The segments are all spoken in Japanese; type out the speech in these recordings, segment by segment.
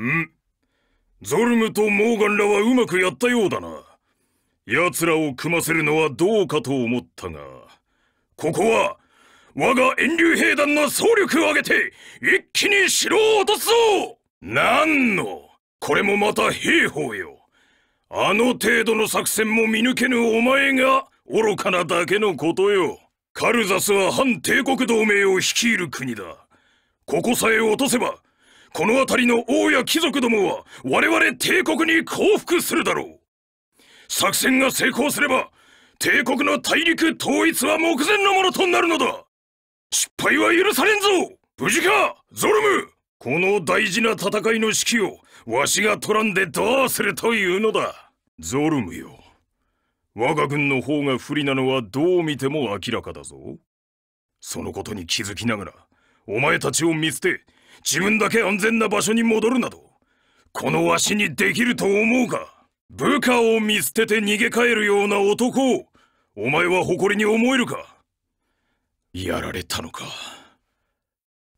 んゾルムとモーガンらはうまくやったようだな。奴らを組ませるのはどうかと思ったが、ここは我が遠流兵団の総力を挙げて一気に城を落とすぞなんのこれもまた兵法よ。あの程度の作戦も見抜けぬお前が愚かなだけのことよ。カルザスは反帝国同盟を率いる国だ。ここさえ落とせばこの辺りの王や貴族どもは我々帝国に降伏するだろう作戦が成功すれば帝国の大陸統一は目前のものとなるのだ失敗は許されんぞ無事かゾルムこの大事な戦いの指揮をわしが取らんでどうするというのだゾルムよ我が軍の方が不利なのはどう見ても明らかだぞそのことに気づきながらお前たちを見捨て自分だけ安全な場所に戻るなどこのわしにできると思うか部下を見捨てて逃げ帰るような男をお前は誇りに思えるかやられたのか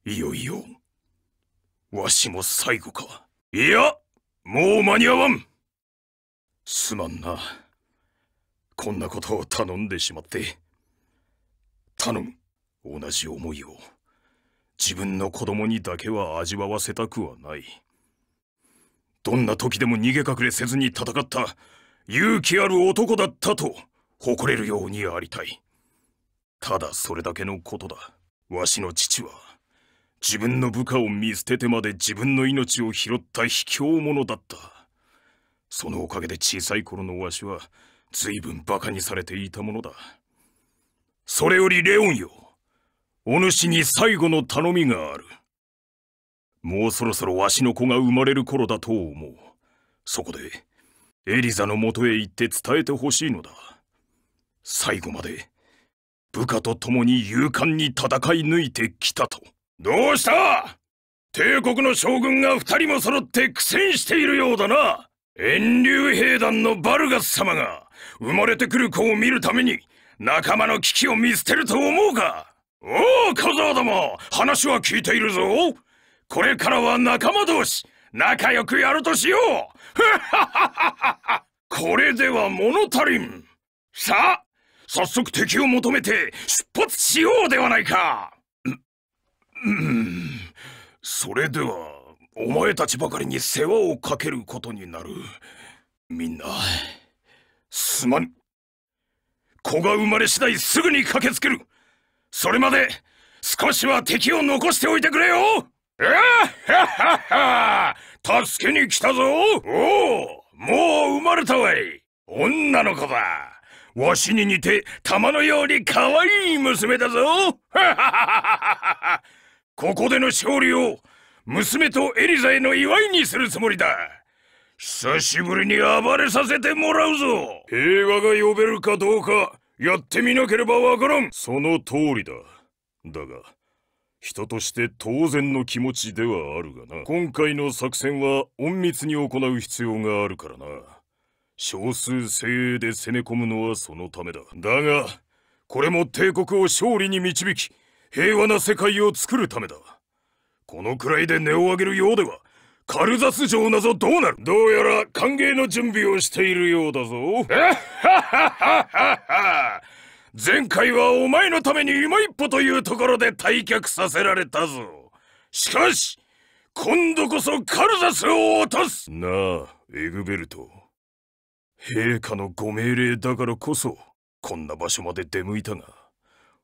いよいよわしも最後かいやもう間に合わんすまんなこんなことを頼んでしまって頼む同じ思いを。自分の子供にだけは味わわせたくはないどんな時でも逃げ隠れせずに戦った勇気ある男だったと誇れるようにありたいただそれだけのことだわしの父は自分の部下を見捨ててまで自分の命を拾った卑怯者だったそのおかげで小さい頃のわしは随分馬鹿にされていたものだそれよりレオンよお主に最後の頼みがある。もうそろそろわしの子が生まれる頃だと思う。そこで、エリザのもとへ行って伝えてほしいのだ。最後まで、部下と共に勇敢に戦い抜いてきたと。どうした帝国の将軍が二人も揃って苦戦しているようだな遠流兵団のバルガス様が生まれてくる子を見るために仲間の危機を見捨てると思うかおお、小僧ども話は聞いているぞこれからは仲間同士仲良くやるとしよう これでは物足りんさあ、早速敵を求めて出発しようではないかうん、それでは、お前たちばかりに世話をかけることになる。みんな、すまん。子が生まれ次第すぐに駆けつけるそれまで少しは敵を残しておいてくれよえははは助けに来たぞおおもう生まれたわい女の子だわしに似て玉のように可愛い娘だぞ ここでの勝利を娘とエリザへの祝いにするつもりだ久しぶりに暴れさせてもらうぞ平和が呼べるかどうかやってみなければわからんその通りだだが人として当然の気持ちではあるがな今回の作戦は隠密に行う必要があるからな少数精鋭で攻め込むのはそのためだだがこれも帝国を勝利に導き平和な世界を作るためだこのくらいで音を上げるようではカルザス城などどうなるどうやら歓迎の準備をしているようだぞ。前回はお前のために今一歩というところで退却させられたぞ。しかし、今度こそカルザスを落とすなあ、エグベルト。陛下のご命令だからこそ、こんな場所まで出向いたが、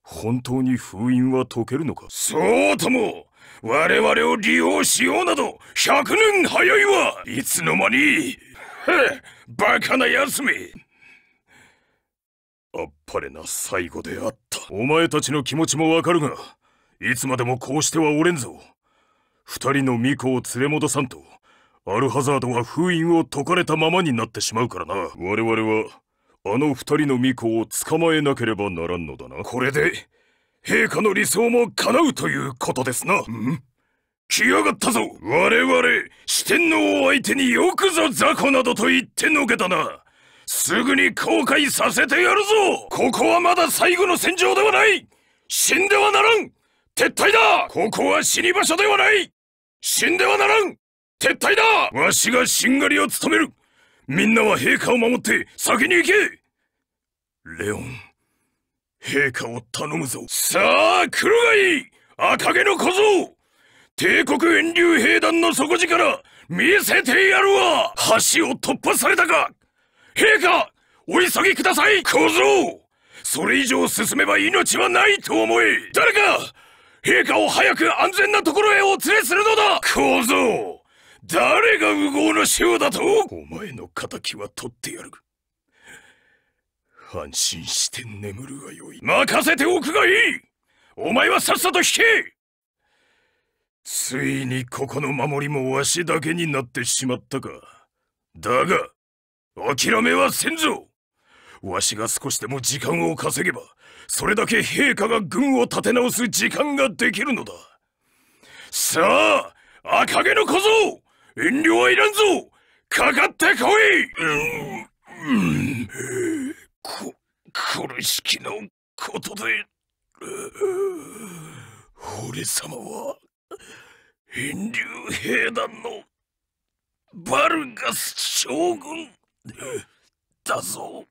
本当に封印は解けるのかそうとも我々を利用しようなど100年早いわいつの間にへバカな奴めあっぱれな最後であったお前たちの気持ちもわかるがいつまでもこうしてはおれんぞ二人の巫女を連れ戻さんとアルハザードは封印を解かれたままになってしまうからな我々はあの二人の巫女を捕まえなければならんのだなこれで陛下の理想も叶うということですな。ん来やがったぞ我々、四天王相手によくぞ雑魚などと言ってのけたなすぐに後悔させてやるぞここはまだ最後の戦場ではない死んではならん撤退だここは死に場所ではない死んではならん撤退だわしがしんがりを務めるみんなは陛下を守って先に行けレオン。陛下を頼むぞさあ黒貝赤毛の小僧帝国遠流兵団の底力見せてやるわ橋を突破されたか陛下お急ぎください小僧それ以上進めば命はないと思え誰か陛下を早く安全なところへお連れするのだ小僧誰が右往の衆だとお前の仇は取ってやる安心して眠るがよい任せておくがいいお前はさっさと引けついにここの守りもわしだけになってしまったかだが諦めはせんぞわしが少しでも時間を稼げばそれだけ陛下が軍を立て直す時間ができるのださあ赤毛の小僧遠慮はいらんぞかかってこい、うんうんこ、苦しきのことで、俺様は、遠流兵団の、バルガス将軍、だぞ。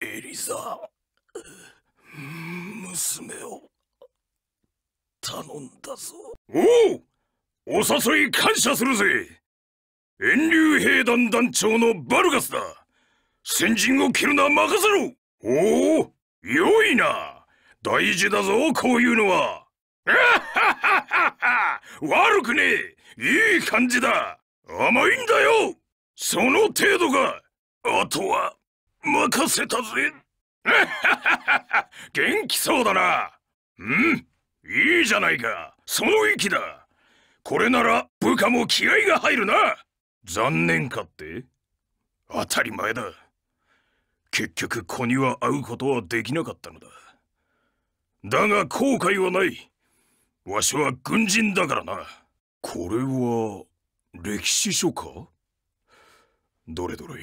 エリザ、娘を、頼んだぞ。おうお誘い感謝するぜ遠流兵団団長のバルガスだ先陣を切るな任せろおお良いな大事だぞこういうのは悪くねえいい感じだ甘いんだよその程度かあとは任せたぜ元気そうだなうんいいじゃないかその息だこれなら部下も気合が入るな残念かって当たり前だ結局子には会うことはできなかったのだだが後悔はないわしは軍人だからなこれは歴史書かどれどれ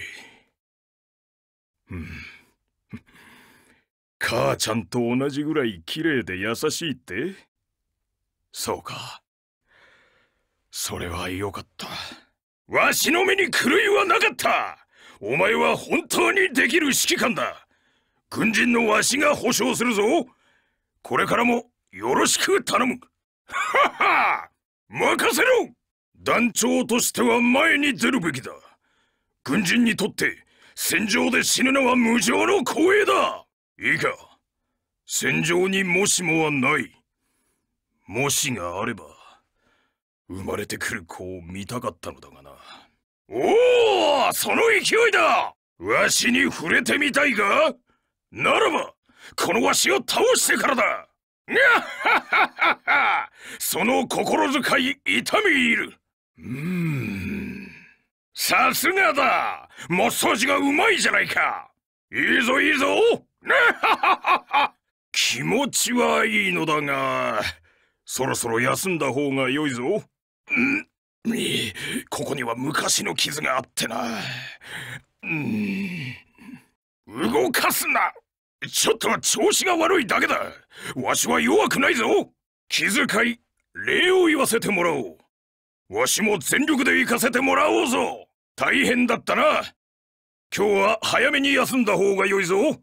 うん母ちゃんと同じぐらい綺麗で優しいってそうかそれはよかった。わしの目に狂いはなかったお前は本当にできる指揮官だ軍人のわしが保証するぞこれからもよろしく頼むはは任せろ団長としては前に出るべきだ軍人にとって戦場で死ぬのは無常の光栄だいいか戦場にもしもはないもしがあれば生まれてくる子を見たかったのだがおおその勢いだわしに触れてみたいがならばこのわしを倒してからだにゃはははその心遣い痛み入るうんさすがだマッサージがうまいじゃないかいいぞいいぞねははは気持ちはいいのだがそろそろ休んだ方が良いぞんここには昔の傷があってな。うん。動かすなちょっとは調子が悪いだけだわしは弱くないぞ気遣い、礼を言わせてもらおうわしも全力で行かせてもらおうぞ大変だったな今日は早めに休んだ方が良いぞ